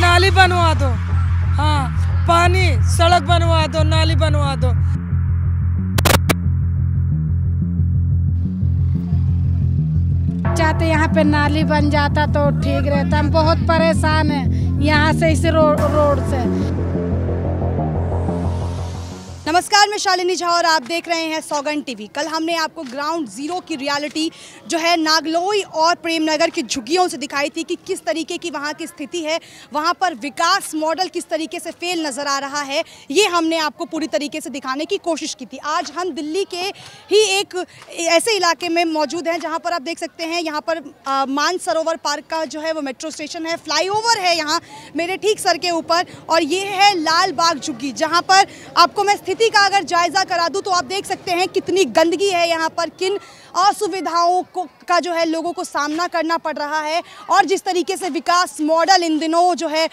नाली बनवा दो हाँ पानी सड़क बनवा दो नाली बनवा दो चाहते यहाँ पे नाली बन जाता तो ठीक रहता हम बहुत परेशान हैं यहाँ से इस रोड रोड से नमस्कार मैं शालिनी झा और आप देख रहे हैं सौगन टीवी कल हमने आपको ग्राउंड जीरो की रियलिटी जो है नागलोई और प्रेमनगर की झुग्गियों से दिखाई थी कि किस तरीके की वहां की स्थिति है वहां पर विकास मॉडल किस तरीके से फेल नज़र आ रहा है ये हमने आपको पूरी तरीके से दिखाने की कोशिश की थी आज हम दिल्ली के ही एक ऐसे इलाके में मौजूद हैं जहाँ पर आप देख सकते हैं यहाँ पर मानसरोवर पार्क का जो है वो मेट्रो स्टेशन है फ्लाईओवर है यहाँ मेरे ठीक सर के ऊपर और ये है लाल बाग झुग्गी जहाँ पर आपको मैं स्थिति स्थिति का अगर जायज़ा करा दूं तो आप देख सकते हैं कितनी गंदगी है यहाँ पर किन असुविधाओं को का जो है लोगों को सामना करना पड़ रहा है और जिस तरीके से विकास मॉडल इन दिनों जो है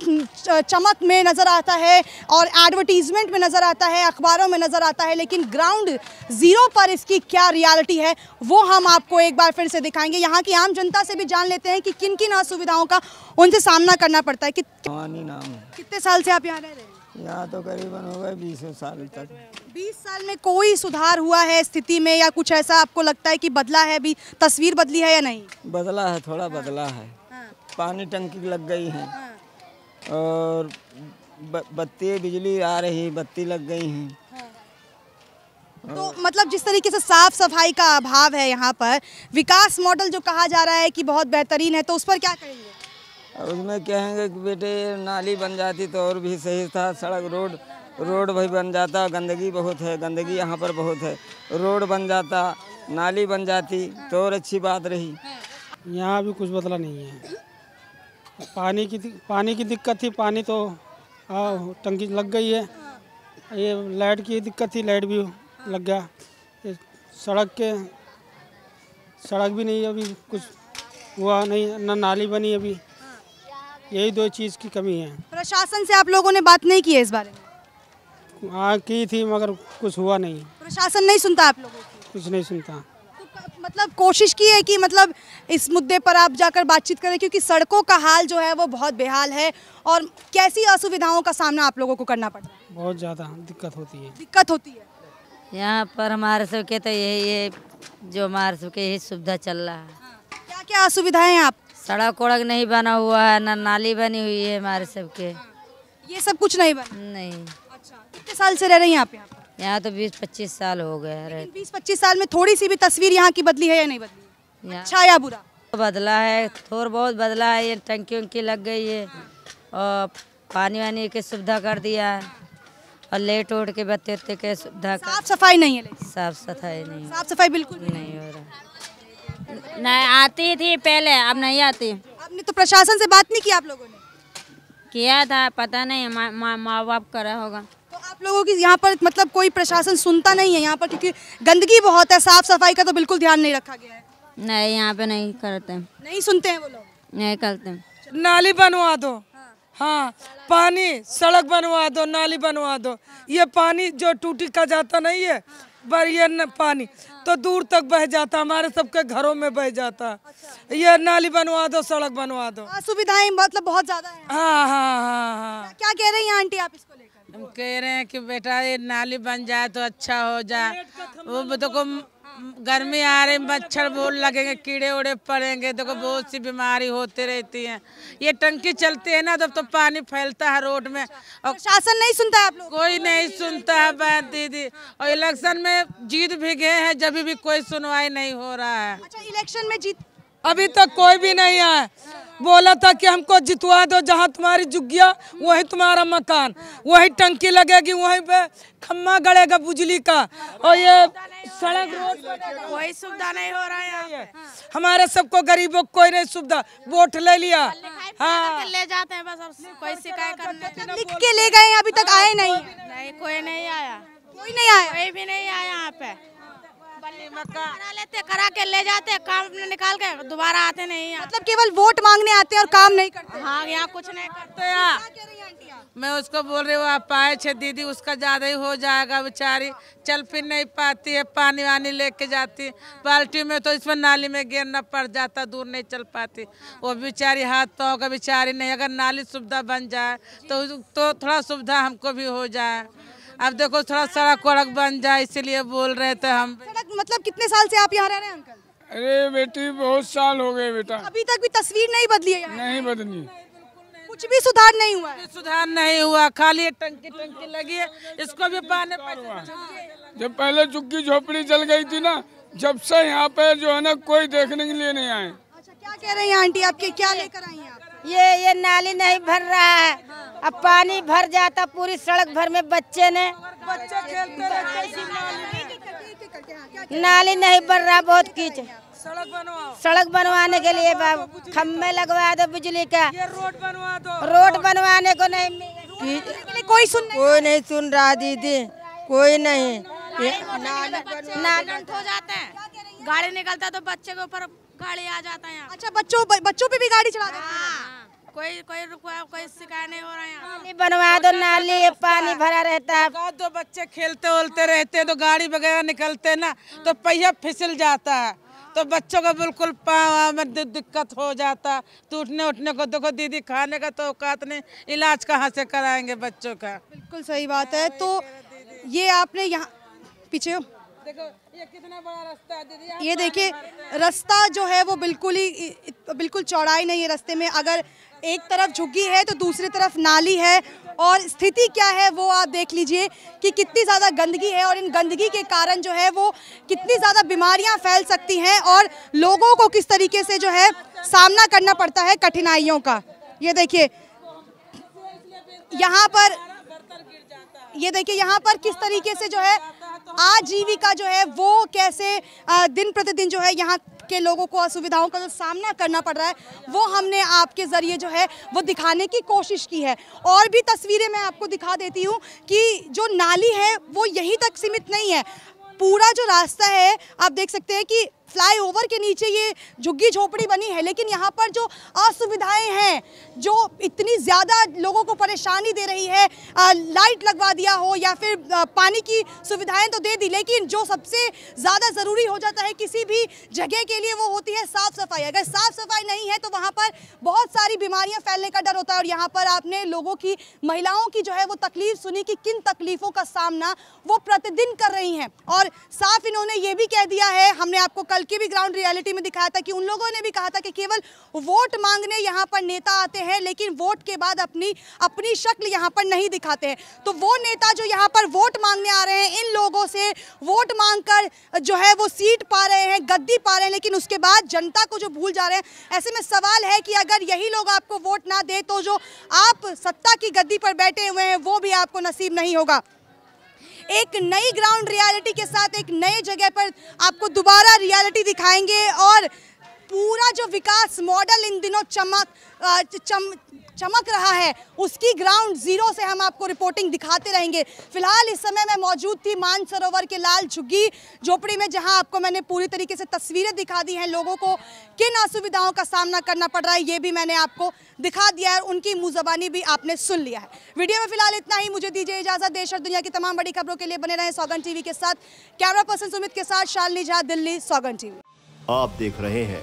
चमक में नज़र आता है और एडवर्टीज़मेंट में नज़र आता है अखबारों में नज़र आता है लेकिन ग्राउंड ज़ीरो पर इसकी क्या रियलिटी है वो हम आपको एक बार फिर से दिखाएंगे यहाँ की आम जनता से भी जान लेते हैं कि किन किन असुविधाओं का उनसे सामना करना पड़ता है कि... कितने साल से आप यहाँ रह रहे हैं यहाँ तो करीबन हो गए बीस साल तक बीस साल में कोई सुधार हुआ है स्थिति में या कुछ ऐसा आपको लगता है कि बदला है अभी तस्वीर बदली है या नहीं बदला है थोड़ा हाँ। बदला है हाँ। पानी टंकी लग गई है हाँ। और बत्ती बिजली आ रही बत्ती लग गई है हाँ। तो मतलब जिस तरीके से साफ सफाई का अभाव है यहाँ पर विकास मॉडल जो कहा जा रहा है कि बहुत बेहतरीन है तो उस पर क्या कहेंगे उसमें कहेंगे कि बेटे नाली बन जाती तो और भी सही था सड़क रोड रोड भी बन जाता गंदगी बहुत है गंदगी यहाँ पर बहुत है रोड बन जाता नाली बन जाती तो और अच्छी बात रही यहाँ भी कुछ बदला नहीं है पानी की पानी की दिक्कत थी पानी तो टंकी लग गई है ये लाइट की दिक्कत थी लाइट भी लग गया सड़क के सड़क भी नहीं अभी कुछ हुआ नहीं ना नाली बनी अभी यही दो चीज़ की कमी है प्रशासन से आप लोगों ने बात नहीं की है इस बारे में हाँ की थी मगर कुछ हुआ नहीं प्रशासन नहीं सुनता आप लोगों की कुछ नहीं सुनता तो मतलब कोशिश की है कि मतलब इस मुद्दे पर आप जाकर बातचीत करें क्योंकि सड़कों का हाल जो है वो बहुत बेहाल है और कैसी असुविधाओं का सामना आप लोगों को करना पड़ता है बहुत ज़्यादा दिक्कत होती है दिक्कत होती है यहाँ पर हमारे सबके तो यही है जो हमारे सबके यही सुविधा चल रहा है हाँ। क्या क्या असुविधाएं आप सड़क उड़क नहीं बना हुआ है ना नाली बनी हुई है हमारे सबके ये सब कुछ नहीं बना नहीं अच्छा कितने साल से रह रही हैं आप यहाँ तो बीस पच्चीस साल हो गया बीस पच्चीस साल में थोड़ी सी भी तस्वीर यहाँ की बदली है या नहीं बदली अच्छा या बुरा तो बदला है थोड़ा बहुत बदला है ये टंकी उंकी लग गई है और पानी वानी की सुविधा कर दिया है और लेट उठ के बत्ते के सुविधा साफ सफाई नहीं है साफ सफाई नहीं साफ सफाई बिल्कुल नहीं हो रहा नहीं आती थी पहले अब नहीं आती आपने तो प्रशासन से बात नहीं की आप लोगों ने किया था पता नहीं माँ मा, मा बाप करा होगा तो आप लोगों की यहाँ पर मतलब कोई प्रशासन सुनता नहीं है यहाँ पर क्योंकि गंदगी बहुत है साफ सफाई का तो बिल्कुल ध्यान नहीं रखा गया है नहीं यहाँ पे नहीं करते नहीं सुनते हैं वो लोग नहीं करते नाली बनवा दो हाँ, हाँ पानी सड़क बनवा दो नाली बनवा दो हाँ। ये पानी जो टूटी का जाता नहीं है हाँ। बरियर पानी तो दूर तक बह जाता हमारे सबके घरों में बह जाता अच्छा। ये नाली बनवा दो सड़क बनवा दो हाँ, सुविधाएं मतलब बहुत ज्यादा है हाँ हाँ हाँ हाँ क्या कह रही हैं आंटी आप इसको लेकर हम कह रहे हैं कि बेटा ये नाली बन जाए तो अच्छा हो जाए वो तो गर्मी आ रही मच्छर बोल लगेंगे कीड़े उड़े पड़ेंगे देखो बहुत सी बीमारी होती रहती है ये टंकी चलती है ना तब तो, पानी फैलता है रोड में और शासन नहीं सुनता आप लोग कोई नहीं सुनता है बात दीदी और इलेक्शन में जीत भी गए हैं जब भी कोई सुनवाई नहीं हो रहा है अच्छा इलेक्शन में जीत अभी तक तो कोई भी नहीं है बोला था कि हमको जितवा दो जहाँ तुम्हारी जुगिया वही तुम्हारा मकान वही टंकी लगेगी वहीं पे खम्मा गड़ेगा बिजली का और ये सड़क रोड वही सुविधा नहीं हो रहा है हमारे सबको गरीबों कोई नहीं सुविधा वोट ले लिया हाँ। ले जाते हैं बस कोई शिकायत करने तो लिख के ले गए अभी तक आए नहीं नहीं कोई नहीं आया कोई नहीं आया कोई भी नहीं आया यहाँ पे लेते करा के ले जाते काम निकाल के दोबारा आते नहीं मतलब केवल वोट मांगने आते और काम नहीं करते हाँ यहाँ कुछ नहीं करते यहाँ मैं उसको बोल रही हूँ आप आए छे दीदी उसका ज्यादा ही हो जाएगा बेचारी चल फिर नहीं पाती है पानी वानी लेके जाती बाल्टी में तो इसमें नाली में गिरना पड़ जाता दूर नहीं चल पाती वो बेचारी हाथ पाओ का बेचारी नहीं अगर नाली सुविधा बन जाए तो तो थोड़ा सुविधा हमको भी हो जाए अब देखो थोड़ा सड़क वड़क बन जाए इसीलिए बोल रहे थे हम सड़क मतलब कितने साल से आप यहाँ रह रहे हैं अंकल अरे बेटी बहुत साल हो गए बेटा अभी तक भी तस्वीर नहीं बदली है नहीं बदली कुछ भी सुधार नहीं हुआ सुधार नहीं हुआ खाली टंकी टंकी लगी है इसको भी पाने जब पहले चुक्की झोपड़ी चल गई थी ना जब से यहाँ पे जो है ना कोई देखने के लिए नहीं आए अच्छा क्या कह रही हैं आंटी आपके क्या लेकर आई हैं आप ये ये नाली नहीं भर रहा है अब पानी भर जाता पूरी सड़क भर में बच्चे ने बच्चे खेलते रहते नाली नहीं बढ़ रहा बहुत कीच सड़क बनवाओ सड़क बनवाने के लिए बाबू खम्भे लगवा दो बिजली का रोड बनवा दो रोड बनवाने को नहीं कोई सुन कोई नहीं सुन रहा दीदी कोई नहीं नाली हो जाते हैं गाड़ी निकलता तो बच्चे के ऊपर गाड़ी आ जाता है अच्छा बच्चों बच्चों पे भी गाड़ी चला कोई कोई रुकवा कोई नहीं हो रहा है बनवा दो नाली पानी भरा रहता है दो बच्चे खेलते उलते रहते हैं तो गाड़ी वगैरह निकलते ना तो पहिया फिसल जाता है तो बच्चों का बिल्कुल पाँव में दिक्कत हो जाता टूटने तो उठने को देखो दीदी खाने का तो औकात नहीं इलाज कहाँ से कराएंगे बच्चों का बिल्कुल सही बात है तो ये आपने यहाँ पीछे हो ये देखिए रास्ता जो है वो बिल्कुल ही बिल्कुल चौड़ाई नहीं है रास्ते में अगर एक तरफ झुग्गी है तो दूसरी तरफ नाली है और स्थिति क्या है वो आप देख लीजिए कि कितनी ज़्यादा गंदगी है और इन गंदगी के कारण जो है वो कितनी ज़्यादा बीमारियां फैल सकती हैं और लोगों को किस तरीके से जो है सामना करना पड़ता है कठिनाइयों का ये देखिए यहाँ पर ये देखिए यहाँ पर किस तरीके से जो है आजीविका जो है वो कैसे दिन प्रतिदिन जो है यहाँ के लोगों को असुविधाओं का जो सामना करना पड़ रहा है वो हमने आपके ज़रिए जो है वो दिखाने की कोशिश की है और भी तस्वीरें मैं आपको दिखा देती हूँ कि जो नाली है वो यहीं तक सीमित नहीं है पूरा जो रास्ता है आप देख सकते हैं कि फ्लाईओवर के नीचे ये झुग्गी झोपड़ी बनी है लेकिन यहाँ पर जो असुविधाएं हैं जो इतनी ज़्यादा लोगों को परेशानी दे रही है लाइट लगवा दिया हो या फिर पानी की सुविधाएं तो दे दी लेकिन जो सबसे ज़्यादा ज़रूरी हो जाता है किसी भी जगह के लिए वो होती है साफ़ सफाई अगर साफ़ सफाई नहीं है तो वहाँ पर बहुत सारी बीमारियाँ फैलने का डर होता है और यहाँ पर आपने लोगों की महिलाओं की जो है वो तकलीफ सुनी कि किन तकलीफ़ों का सामना वो प्रतिदिन कर रही हैं और साफ इन्होंने ये भी कह दिया है हमने आपको कल बल्कि भी ग्राउंड रियलिटी में दिखाया था कि उन लोगों ने भी कहा था कि केवल वोट मांगने यहाँ पर नेता आते हैं लेकिन वोट के बाद अपनी अपनी शक्ल यहाँ पर नहीं दिखाते हैं तो वो नेता जो यहाँ पर वोट मांगने आ रहे हैं इन लोगों से वोट मांग जो है वो सीट पा रहे हैं गद्दी पा रहे हैं लेकिन उसके बाद जनता को जो भूल जा रहे हैं ऐसे में सवाल है कि अगर यही लोग आपको वोट ना दे तो जो आप सत्ता की गद्दी पर बैठे हुए हैं वो भी आपको नसीब नहीं होगा एक नई ग्राउंड रियलिटी के साथ एक नए जगह पर आपको दोबारा रियलिटी दिखाएंगे और पूरा जो विकास मॉडल इन दिनों चमक चम चमक रहा है उसकी ग्राउंड जीरो से हम आपको रिपोर्टिंग दिखाते रहेंगे फिलहाल इस समय मैं मौजूद थी मानसरोवर के लाल झुग्गी झोपड़ी में जहां आपको मैंने पूरी तरीके से तस्वीरें दिखा दी हैं लोगों को किन असुविधाओं का सामना करना पड़ रहा है ये भी मैंने आपको दिखा दिया है उनकी मुँह जबानी भी आपने सुन लिया है वीडियो में फिलहाल इतना ही मुझे दीजिए इजाजत देश और दुनिया की तमाम बड़ी खबरों के लिए बने रहे सौगन टीवी के साथ कैमरा पर्सन सुमित के साथ शालनी झा दिल्ली सौगन टीवी आप देख रहे हैं